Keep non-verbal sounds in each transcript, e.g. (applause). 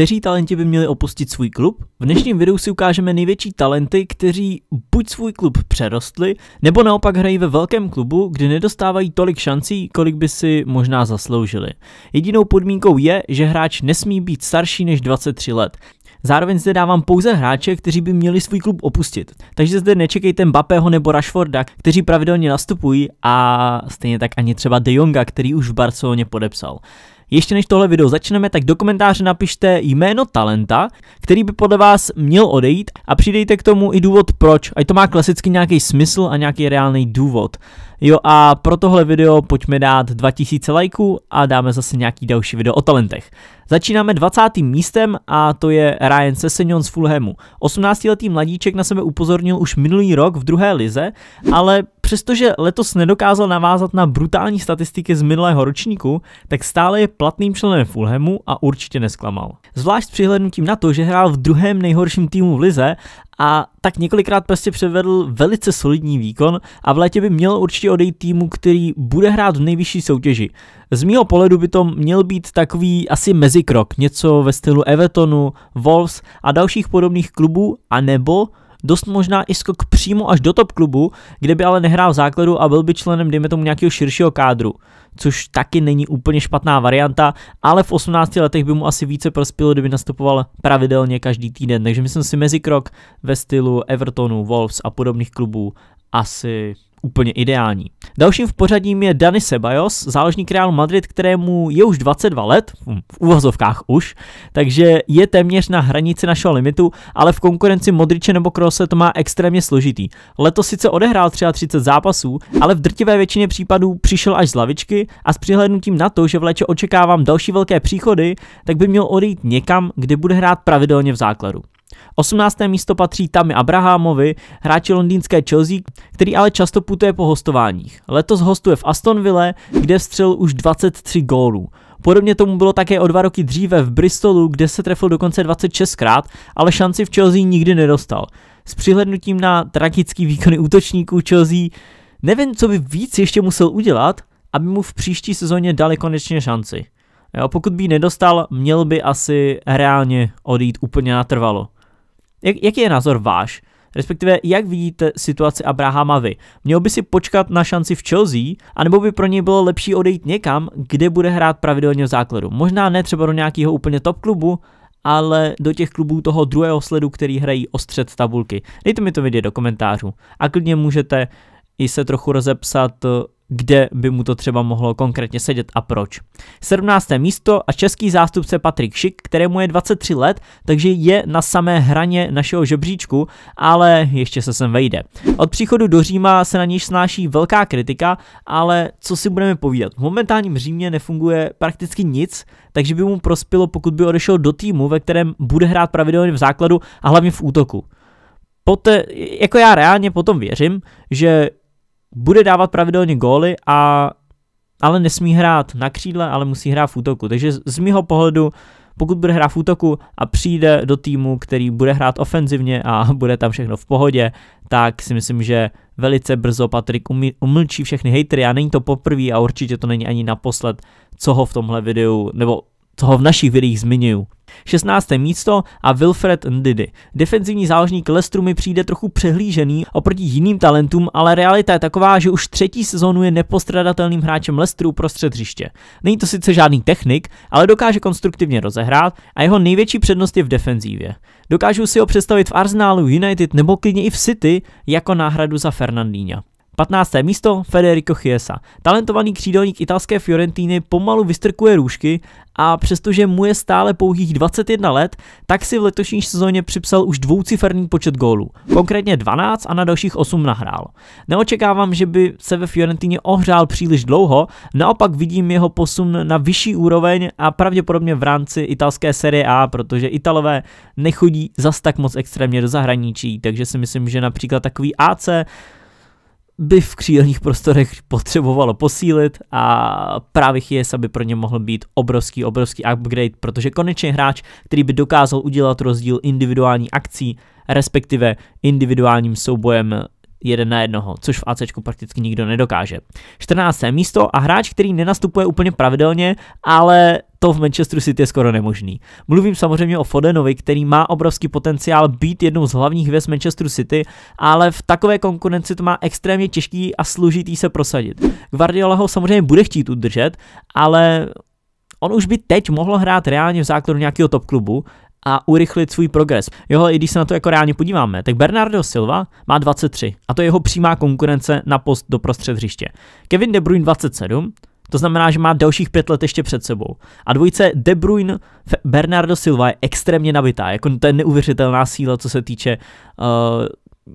Kteří talenti by měli opustit svůj klub? V dnešním videu si ukážeme největší talenty, kteří buď svůj klub přerostli, nebo naopak hrají ve velkém klubu, kde nedostávají tolik šancí, kolik by si možná zasloužili. Jedinou podmínkou je, že hráč nesmí být starší než 23 let. Zároveň zde dávám pouze hráče, kteří by měli svůj klub opustit. Takže zde nečekejte Mbappého nebo Rashforda, kteří pravidelně nastupují a stejně tak ani třeba De Jonga, který už v Barceloně podepsal. Ještě než tohle video začneme, tak do komentáře napište jméno talenta, který by podle vás měl odejít a přidejte k tomu i důvod proč, ať to má klasicky nějaký smysl a nějaký reálný důvod. Jo a pro tohle video pojďme dát 2000 lajků a dáme zase nějaký další video o talentech. Začínáme 20. místem a to je Ryan Sesenion z Fulhamu. 18-letý mladíček na sebe upozornil už minulý rok v druhé lize, ale Přestože letos nedokázal navázat na brutální statistiky z minulého ročníku, tak stále je platným členem Fulhamu a určitě nesklamal. Zvlášť s přihlednutím na to, že hrál v druhém nejhorším týmu v lize a tak několikrát prostě převedl velice solidní výkon a v létě by měl určitě odejít týmu, který bude hrát v nejvyšší soutěži. Z mýho pohledu by to měl být takový asi mezikrok, něco ve stylu Evertonu, Wolves a dalších podobných klubů, anebo dost možná i skok přímo až do top klubu, kde by ale nehrál v základu a byl by členem, dejme tomu, nějakého širšího kádru, což taky není úplně špatná varianta, ale v 18 letech by mu asi více prospělo, kdyby nastupoval pravidelně každý týden, takže myslím si mezi krok ve stylu Evertonu, Wolves a podobných klubů asi úplně ideální. Dalším v pořadím je Dani Sebajos, záložník Real Madrid, kterému je už 22 let, hm, v úvazovkách už, takže je téměř na hranici našeho limitu, ale v konkurenci Modriče nebo Krose to má extrémně složitý. Letos sice odehrál 33 zápasů, ale v drtivé většině případů přišel až z lavičky a s přihlednutím na to, že v léče očekávám další velké příchody, tak by měl odejít někam, kde bude hrát pravidelně v základu. 18. místo patří Tami Abrahamovi, hráči londýnské Chelsea, který ale často putuje po hostováních. Letos hostuje v Astonville, kde vstřelil už 23 gólů. Podobně tomu bylo také o dva roky dříve v Bristolu, kde se trefil dokonce 26krát, ale šanci v Chelsea nikdy nedostal. S přihlednutím na tragický výkony útočníků Chelsea nevím, co by víc ještě musel udělat, aby mu v příští sezóně dali konečně šanci. Jo, pokud by ji nedostal, měl by asi reálně odejít úplně natrvalo. Jak, jaký je názor váš? Respektive, jak vidíte situaci Abrahama vy? Měl by si počkat na šanci v Chelsea, anebo by pro něj bylo lepší odejít někam, kde bude hrát pravidelně v základu? Možná ne třeba do nějakého úplně top klubu, ale do těch klubů toho druhého sledu, který hrají ostřed tabulky. Dejte mi to vidět do komentářů. A klidně můžete i se trochu rozepsat kde by mu to třeba mohlo konkrétně sedět a proč. 17. místo a český zástupce Patrik Šik, kterému je 23 let, takže je na samé hraně našeho žebříčku, ale ještě se sem vejde. Od příchodu do Říma se na něj snáší velká kritika, ale co si budeme povídat. V momentálním Římě nefunguje prakticky nic, takže by mu prospělo, pokud by odešel do týmu, ve kterém bude hrát pravidelně v základu a hlavně v útoku poté, jako já reálně potom věřím, že bude dávat pravidelně góly a ale nesmí hrát na křídle, ale musí hrát v útoku. Takže z mého pohledu, pokud bude hrát v útoku a přijde do týmu, který bude hrát ofenzivně a (laughs) bude tam všechno v pohodě, tak si myslím, že velice brzo Patrik umlčí všechny hejtry a není to poprvé a určitě to není ani naposled, co ho v tomhle videu, nebo toho v našich videích zmiňuju. 16. místo a Wilfred Ndidi. Defenzivní záložník Lestru mi přijde trochu přehlížený oproti jiným talentům, ale realita je taková, že už třetí sezónu je nepostradatelným hráčem Lestru prostřed hřiště. Není to sice žádný technik, ale dokáže konstruktivně rozehrát a jeho největší přednost je v defenzívě. Dokážu si ho představit v Arsenalu, United nebo klidně i v City jako náhradu za Fernandína. 15. místo Federico Chiesa. Talentovaný křídelník italské Fiorentiny pomalu vystrkuje růžky a přestože mu je stále pouhých 21 let, tak si v letošní sezóně připsal už dvouciferný počet gólů, konkrétně 12 a na dalších 8 nahrál. Neočekávám, že by se ve Fiorentině ohřál příliš dlouho, naopak vidím jeho posun na vyšší úroveň a pravděpodobně v rámci italské série A, protože Italové nechodí zas tak moc extrémně do zahraničí, takže si myslím, že například takový AC by v křídelních prostorech potřebovalo posílit a právě Chiesa by pro ně mohl být obrovský, obrovský upgrade, protože konečně hráč, který by dokázal udělat rozdíl individuální akcí, respektive individuálním soubojem jeden na jednoho, což v AC prakticky nikdo nedokáže. 14. místo a hráč, který nenastupuje úplně pravidelně, ale to v Manchesteru City je skoro nemožný. Mluvím samozřejmě o Fodenovi, který má obrovský potenciál být jednou z hlavních hvězd Manchesteru City, ale v takové konkurenci to má extrémně těžký a složitý se prosadit. Guardiola ho samozřejmě bude chtít udržet, ale on už by teď mohl hrát reálně v základu nějakého top klubu a urychlit svůj progres. Jo, i když se na to jako reálně podíváme, tak Bernardo Silva má 23 a to je jeho přímá konkurence na post do prostřed hřiště. Kevin De Bruyne 27, to znamená, že má dalších pět let ještě před sebou. A dvojice De Bruyne, Bernardo Silva je extrémně nabitá, jako to je neuvěřitelná síla, co se týče uh,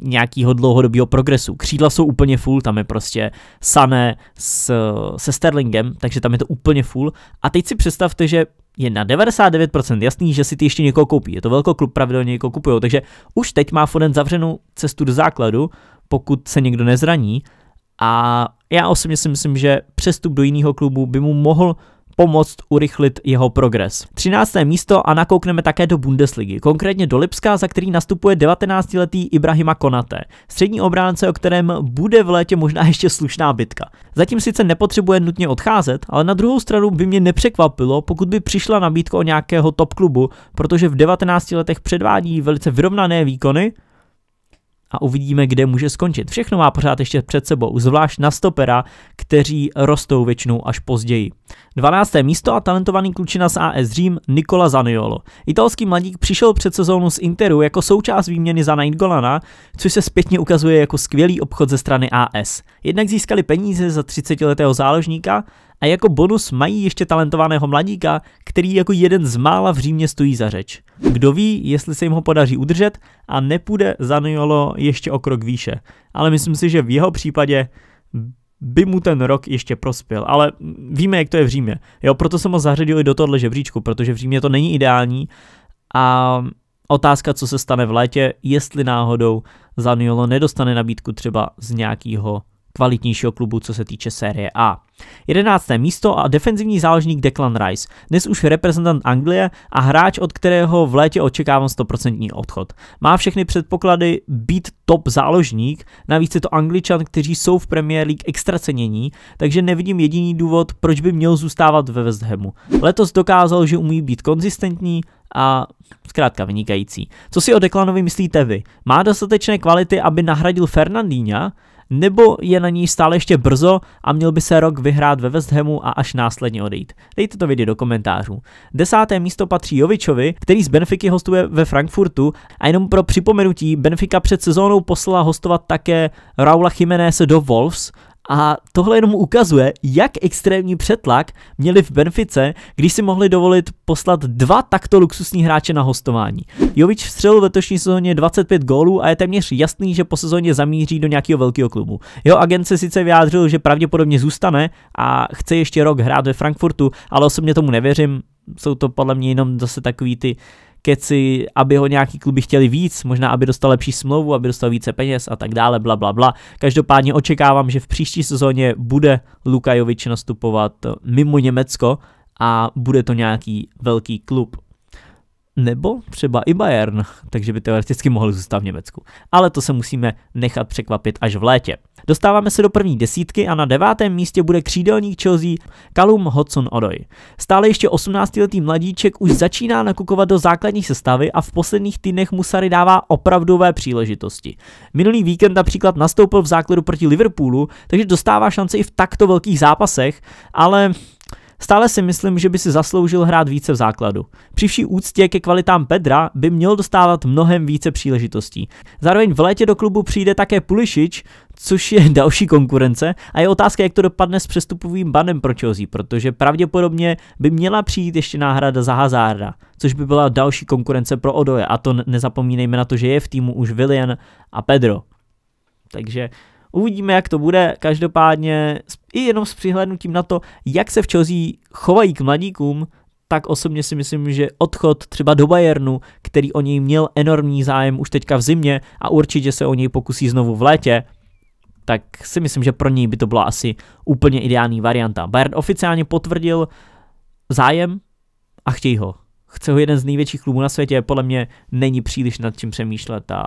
nějakého dlouhodobého progresu. Křídla jsou úplně full, tam je prostě Sané s, se Sterlingem, takže tam je to úplně full. A teď si představte, že je na 99% jasný, že si ty ještě někoho koupí. Je to velký klub, pravidelně někoho kupují, takže už teď má Foden zavřenou cestu do základu, pokud se někdo nezraní. A já osobně si myslím, že přestup do jiného klubu by mu mohl pomoct urychlit jeho progres. 13. místo a nakoukneme také do Bundesligy, konkrétně do Lipska, za který nastupuje 19-letý Ibrahima Konate, střední obránce, o kterém bude v létě možná ještě slušná bitka. Zatím sice nepotřebuje nutně odcházet, ale na druhou stranu by mě nepřekvapilo, pokud by přišla nabídka o nějakého top klubu, protože v 19 letech předvádí velice vyrovnané výkony a uvidíme, kde může skončit. Všechno má pořád ještě před sebou, zvlášť na stopera, kteří rostou většinou až později. 12. místo a talentovaný klučina z AS Řím Nikola Zaniolo. Italský mladík přišel před sezónu z Interu jako součást výměny za Golana, což se zpětně ukazuje jako skvělý obchod ze strany AS. Jednak získali peníze za 30-letého záložníka a jako bonus mají ještě talentovaného mladíka, který jako jeden z mála v Římě stojí za řeč. Kdo ví, jestli se jim ho podaří udržet a nepůjde Nyolo ještě o krok výše. Ale myslím si, že v jeho případě by mu ten rok ještě prospěl, ale víme, jak to je v Římě. Jo, proto jsem ho zařadil i do tohle žebříčku, protože v Římě to není ideální a otázka, co se stane v létě, jestli náhodou Zaniolo nedostane nabídku třeba z nějakého kvalitnějšího klubu, co se týče série A. 11. místo a defenzivní záložník Declan Rice, dnes už reprezentant Anglie a hráč, od kterého v létě očekávám 100% odchod. Má všechny předpoklady být top záložník, navíc je to Angličan, kteří jsou v Premier League extracenění, takže nevidím jediný důvod, proč by měl zůstávat ve West Hamu. Letos dokázal, že umí být konzistentní, a zkrátka vynikající. Co si o Declanovi myslíte vy? Má dostatečné kvality, aby nahradil Fernandína? nebo je na ní stále ještě brzo a měl by se rok vyhrát ve West Hamu a až následně odejít? Dejte to vidět do komentářů. Desáté místo patří Jovičovi, který z Benfiky hostuje ve Frankfurtu a jenom pro připomenutí, Benfica před sezónou poslala hostovat také Raula Jiménez do Wolves, a tohle jenom ukazuje, jak extrémní přetlak měli v Benfice, když si mohli dovolit poslat dva takto luxusní hráče na hostování. Jovič vstřelil v letošní sezóně 25 gólů a je téměř jasný, že po sezóně zamíří do nějakého velkého klubu. Jeho agent se sice vyjádřil, že pravděpodobně zůstane a chce ještě rok hrát ve Frankfurtu, ale osobně tomu nevěřím, jsou to podle mě jenom zase takový ty keci, aby ho nějaký kluby chtěli víc, možná aby dostal lepší smlouvu, aby dostal více peněz a tak dále, bla, bla, bla. Každopádně očekávám, že v příští sezóně bude Lukajovič nastupovat mimo Německo a bude to nějaký velký klub nebo třeba i Bayern, takže by teoreticky mohl zůstat v Německu. Ale to se musíme nechat překvapit až v létě. Dostáváme se do první desítky a na devátém místě bude křídelník Chelsea Kalum Hodson Odoj. Stále ještě 18-letý mladíček už začíná nakukovat do základní sestavy a v posledních týdnech mu Sary dává opravdové příležitosti. Minulý víkend například nastoupil v základu proti Liverpoolu, takže dostává šance i v takto velkých zápasech, ale Stále si myslím, že by si zasloužil hrát více v základu. Při vší úctě ke kvalitám Pedra by měl dostávat mnohem více příležitostí. Zároveň v létě do klubu přijde také Pulišič, což je (laughs) další konkurence a je otázka, jak to dopadne s přestupovým banem pro Chelsea, protože pravděpodobně by měla přijít ještě náhrada za Hazarda, což by byla další konkurence pro Odoje a to nezapomínejme na to, že je v týmu už Willian a Pedro. Takže Uvidíme, jak to bude, každopádně i jenom s přihlednutím na to, jak se v čozí chovají k mladíkům, tak osobně si myslím, že odchod třeba do Bayernu, který o něj měl enormní zájem už teďka v zimě a určitě se o něj pokusí znovu v létě, tak si myslím, že pro něj by to byla asi úplně ideální varianta. Bayern oficiálně potvrdil zájem a chtějí ho. Chce ho jeden z největších klubů na světě, podle mě není příliš nad čím přemýšlet a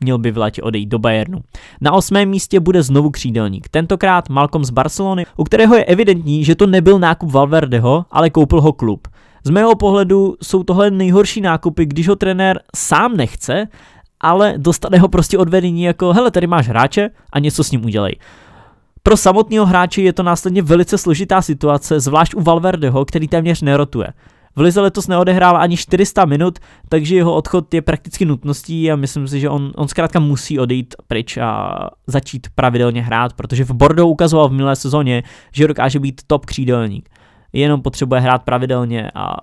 Měl by v létě odejít do Bayernu. Na osmém místě bude znovu křídelník, tentokrát Malcolm z Barcelony, u kterého je evidentní, že to nebyl nákup Valverdeho, ale koupil ho klub. Z mého pohledu jsou tohle nejhorší nákupy, když ho trenér sám nechce, ale dostane ho prostě odvedení jako hele, tady máš hráče a něco s ním udělej. Pro samotného hráče je to následně velice složitá situace, zvlášť u Valverdeho, který téměř nerotuje. V Lize letos neodehrál ani 400 minut, takže jeho odchod je prakticky nutností a myslím si, že on, on zkrátka musí odejít pryč a začít pravidelně hrát, protože v Bordeaux ukazoval v minulé sezóně, že dokáže být top křídelník. Jenom potřebuje hrát pravidelně a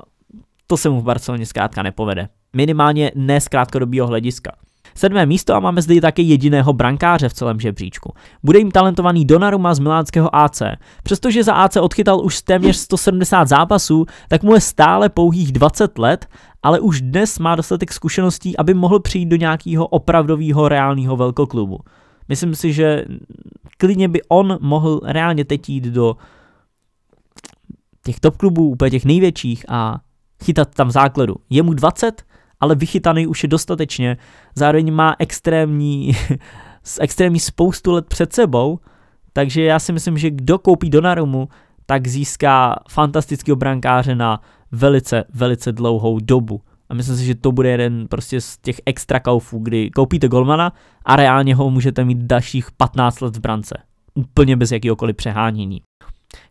to se mu v Barceloně zkrátka nepovede. Minimálně ne z krátkodobého hlediska. Sedmé místo a máme zde také jediného brankáře v celém žebříčku. Bude jim talentovaný Donaruma z milánského AC. Přestože za AC odchytal už téměř 170 zápasů, tak mu je stále pouhých 20 let ale už dnes má dostatek zkušeností, aby mohl přijít do nějakého opravdového reálného velkoklubu. Myslím si, že klidně by on mohl reálně teď jít do těch top klubů, úplně těch největších a chytat tam základu. Je mu 20, ale vychytaný už je dostatečně, zároveň má extrémní, (laughs) extrémní spoustu let před sebou, takže já si myslím, že kdo koupí Donarumu, tak získá fantastického brankáře na velice, velice dlouhou dobu. A myslím si, že to bude jeden prostě z těch extra kaufů, kdy koupíte Golmana a reálně ho můžete mít dalších 15 let v brance. Úplně bez jakýhokoliv přehánění.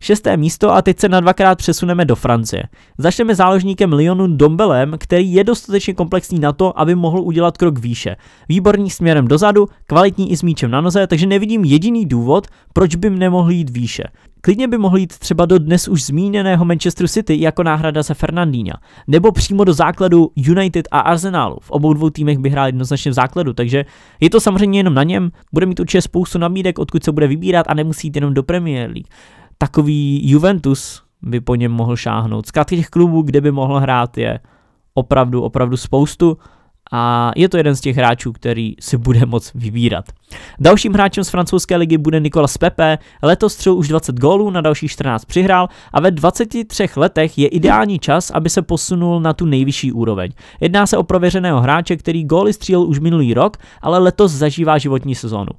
Šesté místo a teď se na dvakrát přesuneme do Francie. Začneme záložníkem Lyonu Dombelem, který je dostatečně komplexní na to, aby mohl udělat krok výše. Výborný směrem dozadu, kvalitní i s míčem na noze, takže nevidím jediný důvod, proč bym nemohl jít výše. Klidně by mohl jít třeba do dnes už zmíněného Manchester City jako náhrada za Fernandína, nebo přímo do základu United a Arsenalu. V obou dvou týmech by hrál jednoznačně v základu, takže je to samozřejmě jenom na něm. Bude mít určitě spoustu nabídek, odkud se bude vybírat a nemusí jít jenom do Premier League takový Juventus by po něm mohl šáhnout. Zkrátka těch klubů, kde by mohl hrát, je opravdu, opravdu spoustu a je to jeden z těch hráčů, který si bude moc vybírat. Dalším hráčem z francouzské ligy bude Nicolas Pepe, letos střel už 20 gólů, na dalších 14 přihrál a ve 23 letech je ideální čas, aby se posunul na tu nejvyšší úroveň. Jedná se o prověřeného hráče, který góly střílel už minulý rok, ale letos zažívá životní sezónu.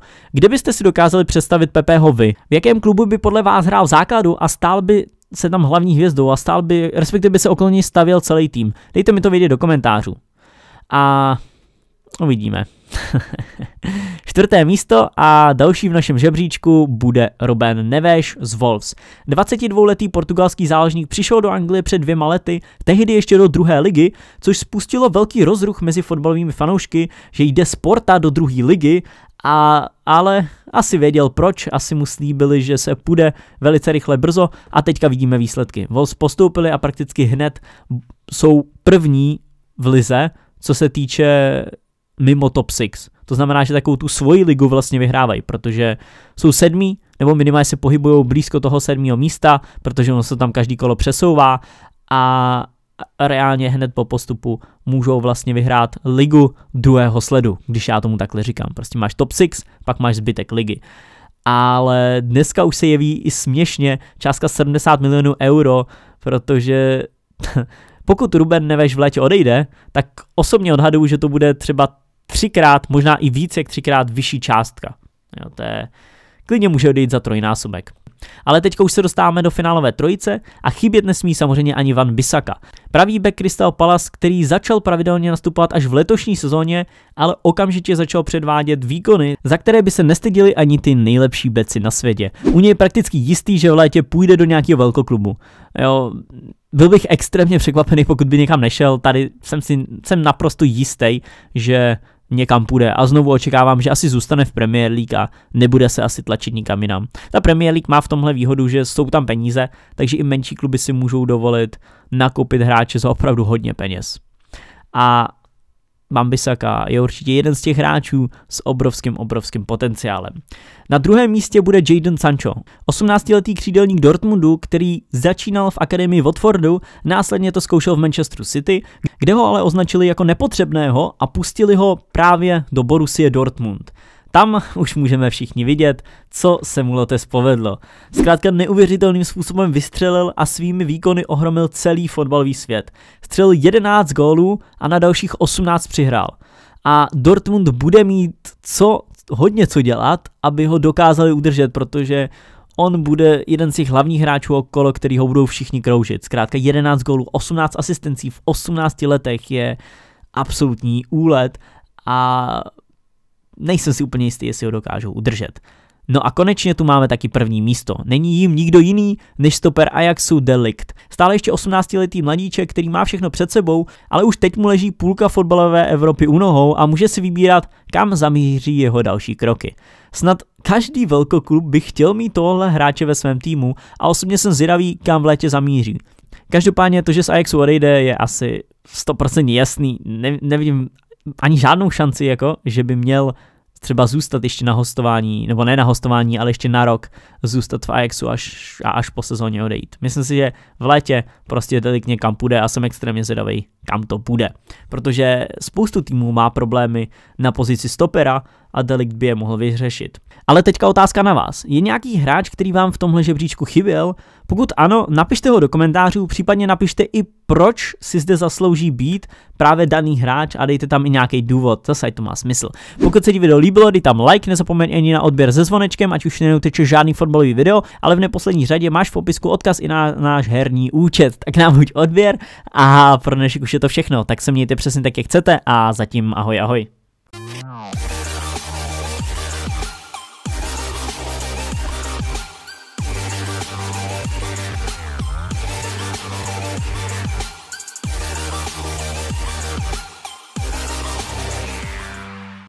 byste si dokázali představit Pepeho vy, v jakém klubu by podle vás hrál v základu a stál by se tam hlavní hvězdou a stál by, respektive by se okolo něj stavěl celý tým. Dejte mi to vědět do komentářů a uvidíme. (laughs) Čtvrté místo a další v našem žebříčku bude Ruben Neves z Wolves. 22-letý portugalský záložník přišel do Anglie před dvěma lety, tehdy ještě do druhé ligy, což spustilo velký rozruch mezi fotbalovými fanoušky, že jde Sporta do druhé ligy, a, ale asi věděl proč, asi mu slíbili, že se půjde velice rychle brzo a teďka vidíme výsledky. Wolves postoupili a prakticky hned jsou první v lize co se týče mimo top 6. To znamená, že takovou tu svoji ligu vlastně vyhrávají, protože jsou sedmí, nebo minimálně se pohybují blízko toho sedmého místa, protože ono se tam každý kolo přesouvá a reálně hned po postupu můžou vlastně vyhrát ligu druhého sledu, když já tomu takhle říkám. Prostě máš top 6, pak máš zbytek ligy. Ale dneska už se jeví i směšně částka 70 milionů euro, protože (laughs) Pokud Ruben Neveš v létě odejde, tak osobně odhaduju, že to bude třeba třikrát, možná i více jak třikrát vyšší částka. Jo, to je, klidně může odejít za trojnásobek. Ale teď už se dostáváme do finálové trojice a chybět nesmí samozřejmě ani Van Bisaka. Pravý back Crystal Palace, který začal pravidelně nastupovat až v letošní sezóně, ale okamžitě začal předvádět výkony, za které by se nestydili ani ty nejlepší beci na světě. U něj je prakticky jistý, že v létě půjde do nějakého velkoklubu. Jo, byl bych extrémně překvapený, pokud by někam nešel. Tady jsem, si, jsem naprosto jistý, že někam půjde a znovu očekávám, že asi zůstane v Premier League a nebude se asi tlačit nikam jinam. Ta Premier League má v tomhle výhodu, že jsou tam peníze, takže i menší kluby si můžou dovolit nakoupit hráče za opravdu hodně peněz. A Bambisaka je určitě jeden z těch hráčů s obrovským, obrovským potenciálem. Na druhém místě bude Jaden Sancho, 18-letý křídelník Dortmundu, který začínal v akademii Watfordu, následně to zkoušel v Manchesteru City, kde ho ale označili jako nepotřebného a pustili ho právě do Borussie Dortmund. Tam už můžeme všichni vidět, co se mu Lotes povedlo. Zkrátka neuvěřitelným způsobem vystřelil a svými výkony ohromil celý fotbalový svět. Střelil 11 gólů a na dalších 18 přihrál. A Dortmund bude mít co, hodně co dělat, aby ho dokázali udržet, protože on bude jeden z těch hlavních hráčů okolo, který ho budou všichni kroužit. Zkrátka 11 gólů, 18 asistencí v 18 letech je absolutní úlet a nejsem si úplně jistý, jestli ho dokážou udržet. No a konečně tu máme taky první místo. Není jim nikdo jiný než stoper Ajaxu Delikt. Stále ještě 18-letý mladíček, který má všechno před sebou, ale už teď mu leží půlka fotbalové Evropy u nohou a může si vybírat, kam zamíří jeho další kroky. Snad každý velkoklub by chtěl mít tohle hráče ve svém týmu a osobně jsem zvědavý, kam v létě zamíří. Každopádně to, že z Ajaxu odejde, je asi 100% jasný. Ne, nevím, ani žádnou šanci, jako, že by měl třeba zůstat ještě na hostování, nebo ne na hostování, ale ještě na rok zůstat v Ajaxu až, a až po sezóně odejít. Myslím si, že v létě prostě Delik někam půjde a jsem extrémně zvědavý, kam to půjde. Protože spoustu týmů má problémy na pozici stopera a Delikt by je mohl vyřešit. Ale teďka otázka na vás. Je nějaký hráč, který vám v tomhle žebříčku chyběl, pokud ano, napište ho do komentářů, případně napište i proč si zde zaslouží být právě daný hráč a dejte tam i nějaký důvod, zase to má smysl. Pokud se ti video líbilo, dej tam like, nezapomeň ani na odběr se zvonečkem, ať už neuteče žádný fotbalový video, ale v neposlední řadě máš v popisku odkaz i na náš herní účet, tak nám buď odběr a pro dnešek už je to všechno, tak se mějte přesně tak, jak chcete a zatím ahoj ahoj.